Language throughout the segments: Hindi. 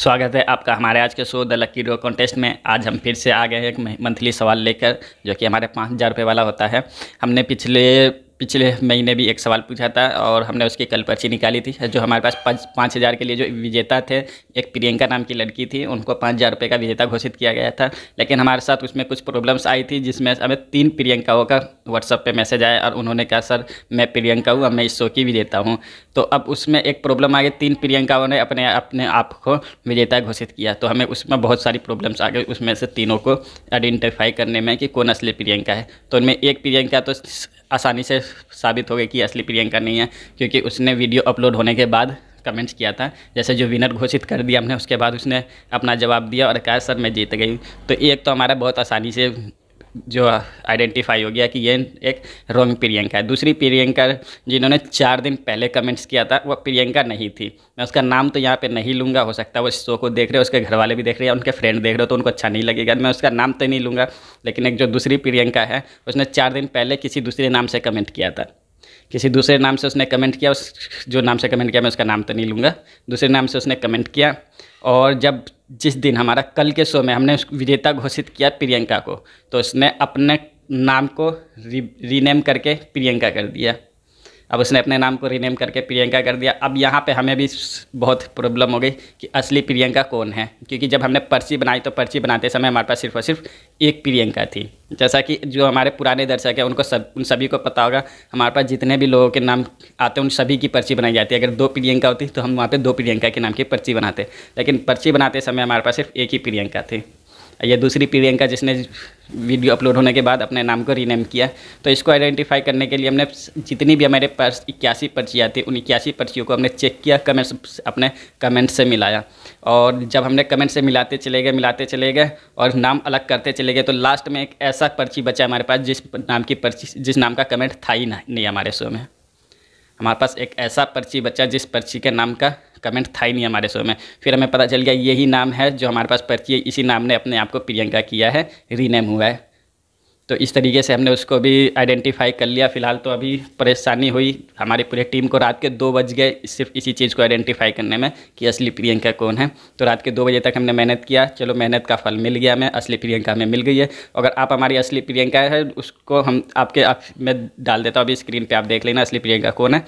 स्वागत है आपका हमारे आज के show the lucky draw contest में आज हम फिर से आ गए हैं एक मंथली सवाल लेकर जो कि हमारे पाँच हज़ार रुपये वाला होता है हमने पिछले पिछले महीने भी एक सवाल पूछा था और हमने उसकी कल पर्ची निकाली थी जो हमारे पास पाँच पाँच हज़ार के लिए जो विजेता थे एक प्रियंका नाम की लड़की थी उनको पाँच हज़ार रुपये का विजेता घोषित किया गया था लेकिन हमारे साथ उसमें कुछ प्रॉब्लम्स आई थी जिसमें हमें तीन प्रियंकाओं का व्हाट्सअप पर मैसेज आया और उन्होंने कहा सर मैं प्रियंका हूँ और मैं इस शो की विजेता हूँ तो अब उसमें एक प्रॉब्लम आ गई तीन प्रियंकाओं ने अपने अपने आप को विजेता घोषित किया तो हमें उसमें बहुत सारी प्रॉब्लम्स आ गई उसमें से तीनों को आइडेंटिफाई करने में कि कौन असली प्रियंका है तो उनमें एक प्रियंका तो आसानी से साबित हो गई कि असली प्रियंका नहीं है क्योंकि उसने वीडियो अपलोड होने के बाद कमेंट्स किया था जैसे जो विनर घोषित कर दिया हमने उसके बाद उसने अपना जवाब दिया और कहा सर मैं जीत गई तो एक तो हमारा बहुत आसानी से जो आइडेंटिफाई हो गया कि ये एक रोमिंग प्रियंका है दूसरी प्रियंका जिन्होंने चार दिन पहले कमेंट्स किया था वो प्रियंका नहीं थी मैं उसका नाम तो यहाँ पे नहीं लूँगा हो सकता है वो शो को देख रहे हो उसके घर वाले भी देख रहे हैं उनके फ्रेंड देख रहे हो तो उनको अच्छा नहीं लगेगा मैं उसका नाम तो नहीं लूँगा लेकिन एक जो दूसरी प्रियंका है उसने चार दिन पहले किसी दूसरे नाम से कमेंट किया था किसी दूसरे नाम से उसने कमेंट किया उस जो नाम से कमेंट किया मैं उसका नाम तो नहीं लूँगा दूसरे नाम से उसने कमेंट किया और जब जिस दिन हमारा कल के शो में हमने विजेता घोषित किया प्रियंका को तो उसने अपने नाम को री रीनेम करके प्रियंका कर दिया अब उसने अपने नाम को रीनेम करके प्रियंका कर दिया अब यहाँ पे हमें भी बहुत प्रॉब्लम हो गई कि असली प्रियंका कौन है क्योंकि जब हमने पर्ची बनाई तो पर्ची बनाते समय हमारे पास सिर्फ और सिर्फ एक प्रियंका थी जैसा कि जो हमारे पुराने दर्शक हैं उनको सब उन सभी को पता होगा हमारे पास जितने भी लोगों के नाम आते हैं उन सभी की पर्ची बनाई जाती है अगर दो प्रियंका होती तो हम वहाँ पर दो प्रियंका के नाम की पर्ची बनाते लेकिन पर्ची बनाते समय हमारे पास सिर्फ एक ही प्रियंका थी या दूसरी प्रियंका जिसने वीडियो अपलोड होने के बाद अपने नाम को रीनेम किया तो इसको आइडेंटिफाई करने के लिए हमने जितनी भी हमारे पास इक्यासी पर्चियाँ थी उन इक्यासी पर्चियों को हमने चेक किया कमेंट्स अपने कमेंट से मिलाया और जब हमने कमेंट से मिलाते चले गए मिलाते चले गए और नाम अलग करते चले गए तो लास्ट में एक ऐसा पर्ची बचा हमारे पास जिस नाम की पर्ची जिस नाम का कमेंट था ही नहीं हमारे शो में हमारे पास एक ऐसा पर्ची बचा जिस पर्ची के नाम का कमेंट था ही नहीं हमारे शो में फिर हमें पता चल गया यही नाम है जो हमारे पास पर्ची है इसी नाम ने अपने आप को प्रियंका किया है रीनेम हुआ है तो इस तरीके से हमने उसको भी आइडेंटिफाई कर लिया फ़िलहाल तो अभी परेशानी हुई हमारी पूरी टीम को रात के दो बज गए सिर्फ इसी चीज़ को आइडेंटिफाई करने में कि असली प्रियंका कौन है तो रात के दो बजे तक हमने मेहनत किया चलो मेहनत का फल मिल गया हमें असली प्रियंका हमें मिल गई है अगर आप हमारी असली प्रियंका है उसको हम आपके आप मैं डाल देता हूँ अभी स्क्रीन पर आप देख लेना असली प्रियंका कौन है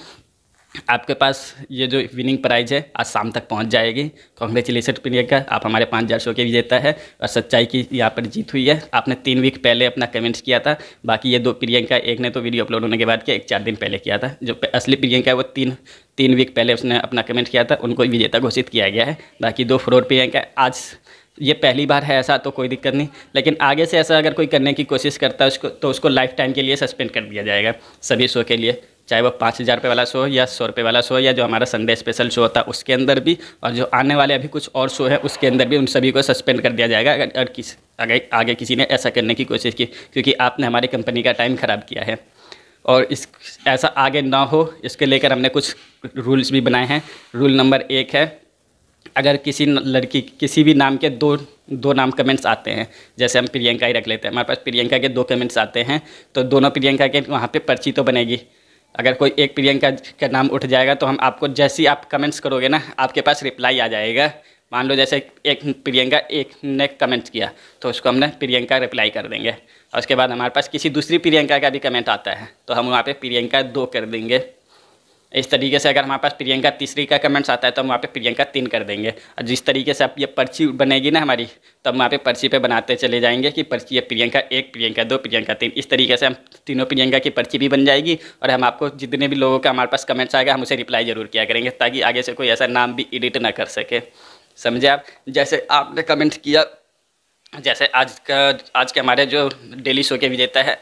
आपके पास ये जो विनिंग प्राइज है आज शाम तक पहुंच जाएगी कॉन्ग्रेचुलेसन प्रियंका आप हमारे पाँच हज़ार शो के विजेता है और सच्चाई की यहाँ पर जीत हुई है आपने तीन वीक पहले अपना कमेंट्स किया था बाकी ये दो प्रियंका एक ने तो वीडियो अपलोड होने के बाद किया एक चार दिन पहले किया था जो असली प्रियंका है वो तीन तीन वीक पहले उसने अपना कमेंट किया था उनको विजेता घोषित किया गया है बाकी दो फ्रोर प्रियंका आज ये पहली बार है ऐसा तो कोई दिक्कत नहीं लेकिन आगे से ऐसा अगर कोई करने की कोशिश करता है उसको तो उसको लाइफ टाइम के लिए सस्पेंड कर दिया जाएगा सभी शो के लिए चाहे वो पाँच हज़ार रुपये वाला शो हो या सौ रुपये वाला शो या जो हमारा संडे स्पेशल शो होता है उसके अंदर भी और जो आने वाले अभी कुछ और शो है उसके अंदर भी उन सभी को सस्पेंड कर दिया जाएगा अगर, अगर किस अगर आगे किसी ने ऐसा करने की कोशिश की क्योंकि आपने हमारी कंपनी का टाइम ख़राब किया है और इस ऐसा आगे ना हो इसके लेकर हमने कुछ रूल्स भी बनाए हैं रूल नंबर एक है अगर किसी लड़की किसी भी नाम के दो दो नाम कमेंट्स आते हैं जैसे हम प्रियंका ही रख लेते हैं हमारे पास प्रियंका के दो कमेंट्स आते हैं तो दोनों प्रियंका के वहाँ पे पर्ची तो बनेगी अगर कोई एक प्रियंका का नाम उठ जाएगा तो हम आपको जैसी आप कमेंट्स करोगे ना आपके पास रिप्लाई आ जाएगा मान लो जैसे एक प्रियंका एक ने कमेंट्स किया तो उसको हमने प्रियंका रिप्लाई कर देंगे और उसके बाद हमारे पास किसी दूसरी प्रियंका का भी कमेंट आता है तो हम वहाँ पर प्रियंका दो कर देंगे इस तरीके से अगर हमारे पास प्रियंका तीसरी का कमेंट्स आता है तो हम वहाँ पे प्रियंका तीन कर देंगे और जिस तरीके से आप ये पर्ची बनेगी ना हमारी तो हम वहाँ पे पर्ची पे बनाते चले जाएंगे कि पर्ची ये प्रियंका एक प्रियंका दो प्रियंका तीन इस तरीके से हम तीनों प्रियंका की पर्ची भी बन जाएगी और हम आपको जितने भी लोगों का हमारे पास कमेंट्स आएगा हम उसे रिप्लाई ज़रूर किया करेंगे ताकि आगे से कोई ऐसा नाम भी एडिट ना कर सके समझे आप जैसे आपने कमेंट किया जैसे आज का आज के हमारे जो डेली शो के विजेता है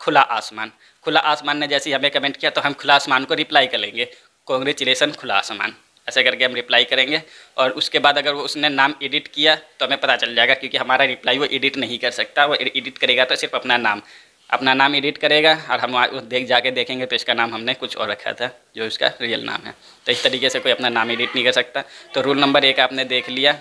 खुला आसमान खुला आसमान ने जैसे हमें कमेंट किया तो हम खुला आसमान को रिप्लाई करेंगे कॉन्ग्रेचुलेसन खुला आसमान ऐसा करके हम रिप्लाई करेंगे और उसके बाद अगर वो उसने नाम एडिट किया तो हमें पता चल जाएगा क्योंकि हमारा रिप्लाई वो एडिट नहीं कर सकता वो एडिट करेगा तो सिर्फ अपना नाम अपना नाम एडिट करेगा और हम देख जाके देखेंगे तो इसका नाम हमने कुछ और रखा था जो इसका रियल नाम है तो इस तरीके से कोई अपना नाम एडिट नहीं कर सकता तो रूल नंबर एक आपने देख लिया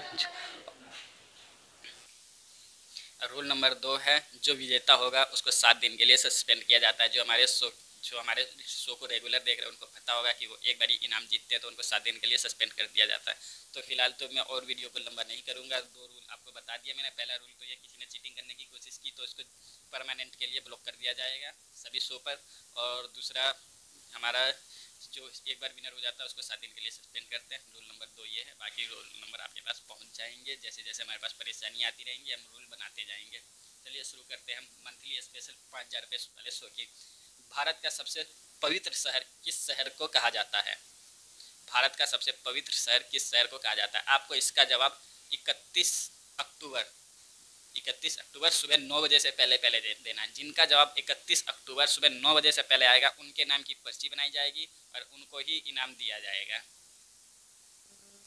रूल नंबर दो है जो विजेता होगा उसको सात दिन के लिए सस्पेंड किया जाता है जो हमारे शो जो हमारे शो को रेगुलर देख रहे हैं उनको पता होगा कि वो एक बारी इनाम जीतते हैं तो उनको सात दिन के लिए सस्पेंड कर दिया जाता है तो फिलहाल तो मैं और वीडियो को लंबा नहीं करूँगा दो रूल आपको बता दिया मैंने पहला रूल तो ये किसी ने चीटिंग करने की कोशिश की तो उसको परमानेंट के लिए ब्लॉक कर दिया जाएगा सभी शो पर और दूसरा हमारा जो एक बार विनर हो जाता है उसको सात दिन के लिए सस्पेंड करते हैं रूल नंबर दो ये है बाकी रूल नंबर आपके पास पहुंच जाएंगे जैसे जैसे हमारे पास परेशानी आती रहेंगी हम रूल बनाते जाएंगे चलिए शुरू करते हैं हम मंथली स्पेशल पाँच हज़ार रुपये वाले शो की भारत का सबसे पवित्र शहर किस शहर को कहा जाता है भारत का सबसे पवित्र शहर किस शहर को कहा जाता है आपको इसका जवाब इकतीस अक्टूबर इकतीस अक्टूबर सुबह नौ बजे से पहले पहले दे देना जिनका जवाब इकतीस अक्टूबर सुबह नौ बजे से पहले आएगा उनके नाम की पर्ची बनाई जाएगी और उनको ही इनाम दिया जाएगा